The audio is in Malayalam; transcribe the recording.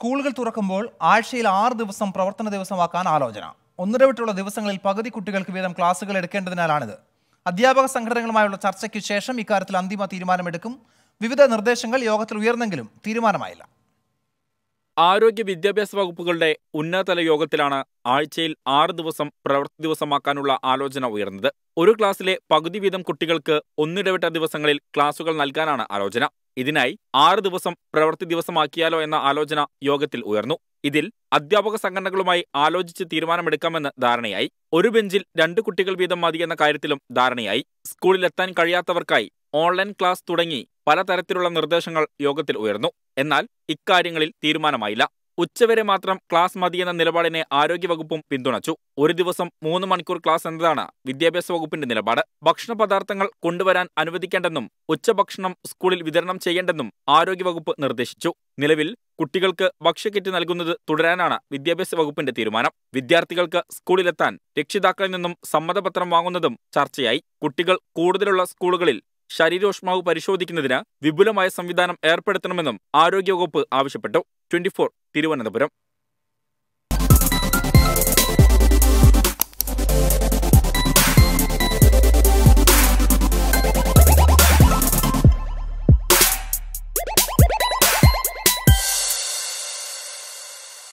സ്കൂളുകൾ തുറക്കുമ്പോൾ ആഴ്ചയിൽ ആറ് ദിവസം പ്രവർത്തന ദിവസമാക്കാൻ ആലോചന ഒന്നര വിട്ടുള്ള ദിവസങ്ങളിൽ പകുതി കുട്ടികൾക്ക് വീതം ക്ലാസുകൾ എടുക്കേണ്ടതിനാലാണിത് അധ്യാപക സംഘടനകളുമായുള്ള ചർച്ചയ്ക്ക് ശേഷം ഇക്കാര്യത്തിൽ അന്തിമ തീരുമാനമെടുക്കും വിവിധ നിർദ്ദേശങ്ങൾ യോഗത്തിൽ ഉയർന്നെങ്കിലും തീരുമാനമായില്ല ആരോഗ്യ വിദ്യാഭ്യാസ വകുപ്പുകളുടെ ഉന്നതതല യോഗത്തിലാണ് ആഴ്ചയിൽ ആറ് ദിവസം പ്രവൃത്തി ദിവസമാക്കാനുള്ള ആലോചന ഉയർന്നത് ഒരു ക്ലാസ്സിലെ പകുതി വീതം കുട്ടികൾക്ക് ഒന്നിടവിട്ട ദിവസങ്ങളിൽ ക്ലാസുകൾ നൽകാനാണ് ആലോചന ഇതിനായി ആറ് ദിവസം പ്രവൃത്തി ദിവസമാക്കിയാലോ എന്ന ആലോചന യോഗത്തിൽ ഉയർന്നു ഇതിൽ അധ്യാപക സംഘടനകളുമായി ആലോചിച്ച് തീരുമാനമെടുക്കാമെന്ന് ധാരണയായി ഒരു ബെഞ്ചിൽ രണ്ട് കുട്ടികൾ വീതം മതി എന്ന കാര്യത്തിലും ധാരണയായി സ്കൂളിലെത്താൻ കഴിയാത്തവർക്കായി ഓൺലൈൻ ക്ലാസ് തുടങ്ങി പലതരത്തിലുള്ള നിർദ്ദേശങ്ങൾ യോഗത്തിൽ ഉയർന്നു എന്നാൽ ഇക്കാര്യങ്ങളിൽ തീരുമാനമായില്ല ഉച്ചവരെ മാത്രം ക്ലാസ് മതിയെന്ന നിലപാടിനെ ആരോഗ്യവകുപ്പും പിന്തുണച്ചു ഒരു ദിവസം മൂന്ന് മണിക്കൂർ ക്ലാസ് എന്നതാണ് വിദ്യാഭ്യാസ വകുപ്പിന്റെ നിലപാട് ഭക്ഷണ പദാർത്ഥങ്ങൾ കൊണ്ടുവരാൻ അനുവദിക്കേണ്ടെന്നും ഉച്ചഭക്ഷണം സ്കൂളിൽ വിതരണം ചെയ്യേണ്ടെന്നും ആരോഗ്യവകുപ്പ് നിർദ്ദേശിച്ചു നിലവിൽ കുട്ടികൾക്ക് ഭക്ഷ്യക്കിറ്റ് നൽകുന്നത് തുടരാനാണ് വിദ്യാഭ്യാസ വകുപ്പിന്റെ തീരുമാനം വിദ്യാർത്ഥികൾക്ക് സ്കൂളിലെത്താൻ രക്ഷിതാക്കളിൽ നിന്നും സമ്മതപത്രം വാങ്ങുന്നതും ചർച്ചയായി കുട്ടികൾ കൂടുതലുള്ള സ്കൂളുകളിൽ ശരീരോഷ്മാവ് പരിശോധിക്കുന്നതിന് വിപുലമായ സംവിധാനം ഏർപ്പെടുത്തണമെന്നും ആരോഗ്യവകുപ്പ് ആവശ്യപ്പെട്ടു ട്വന്റി തിരുവനന്തപുരം